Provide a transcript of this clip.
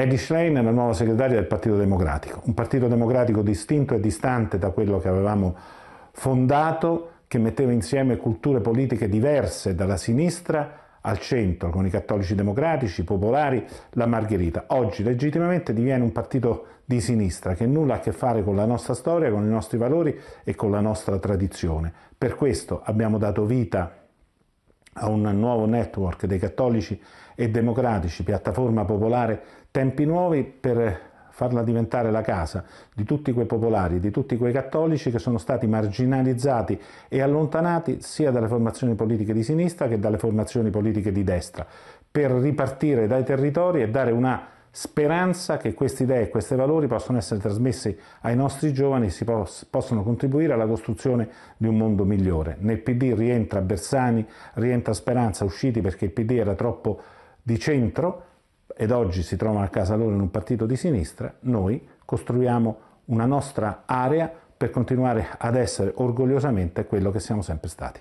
Eddie Schlein è la nuova segretaria del Partito Democratico, un Partito Democratico distinto e distante da quello che avevamo fondato, che metteva insieme culture politiche diverse dalla sinistra al centro, con i cattolici democratici, i popolari, la Margherita. Oggi legittimamente diviene un partito di sinistra che nulla ha a che fare con la nostra storia, con i nostri valori e con la nostra tradizione. Per questo abbiamo dato vita a a un nuovo network dei cattolici e democratici, piattaforma popolare Tempi Nuovi per farla diventare la casa di tutti quei popolari, di tutti quei cattolici che sono stati marginalizzati e allontanati sia dalle formazioni politiche di sinistra che dalle formazioni politiche di destra, per ripartire dai territori e dare una speranza che queste idee e questi valori possano essere trasmessi ai nostri giovani e si pos- possono contribuire alla costruzione di un mondo migliore. Nel PD rientra Bersani, rientra Speranza, usciti perché il PD era troppo di centro ed oggi si trovano a casa loro in un partito di sinistra, noi costruiamo una nostra area per continuare ad essere orgogliosamente quello che siamo sempre stati.